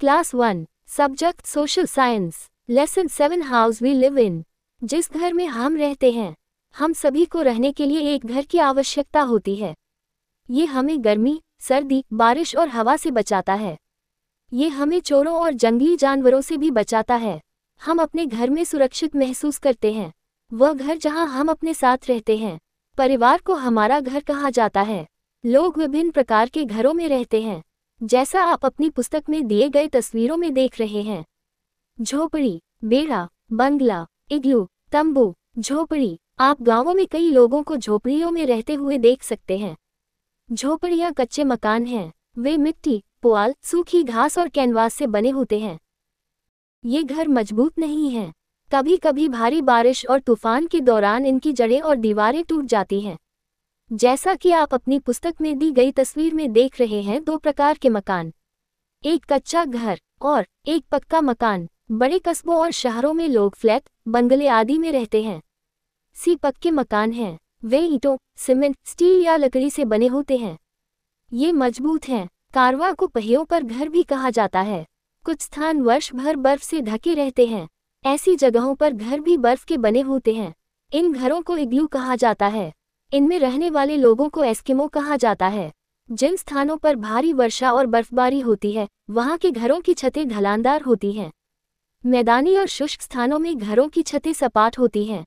class one subject social science lesson seven house we live in जिस घर में हम रहते हैं हम सभी को रहने के लिए एक घर की आवश्यकता होती है ये हमें गर्मी सर्दी बारिश और हवा से बचाता है ये हमें चोरों और जंगली जानवरों से भी बचाता है हम अपने घर में सुरक्षित महसूस करते हैं वह घर जहां हम अपने साथ रहते हैं परिवार को हमारा घर कहा जाता है लोग विभिन्न प्रकार के घरों में रहते हैं जैसा आप अपनी पुस्तक में दिए गए तस्वीरों में देख रहे हैं झोपड़ी बेड़ा बंगला इग्लू तंबू झोपड़ी आप गांवों में कई लोगों को झोपड़ियों में रहते हुए देख सकते हैं झोपड़ियां कच्चे मकान हैं वे मिट्टी पुआल सूखी घास और कैनवास से बने होते हैं ये घर मजबूत नहीं हैं कभी कभी भारी बारिश और तूफान के दौरान इनकी जड़ें और दीवारें टूट जाती हैं जैसा कि आप अपनी पुस्तक में दी गई तस्वीर में देख रहे हैं दो प्रकार के मकान एक कच्चा घर और एक पक्का मकान बड़े कस्बों और शहरों में लोग फ्लैट बंगले आदि में रहते हैं सी पक्के मकान हैं वे ईंटों सीमेंट स्टील या लकड़ी से बने होते हैं ये मजबूत हैं कारवा को पहियों पर घर भी कहा जाता है कुछ स्थान वर्ष भर बर्फ से ढके रहते हैं ऐसी जगहों पर घर भी बर्फ के बने होते हैं इन घरों को इग्लू कहा जाता है इनमें रहने वाले लोगों को एस्किमो कहा जाता है जिन स्थानों पर भारी वर्षा और बर्फबारी होती है वहाँ के घरों की छतें ढलानदार होती हैं मैदानी और शुष्क स्थानों में घरों की छतें सपाट होती हैं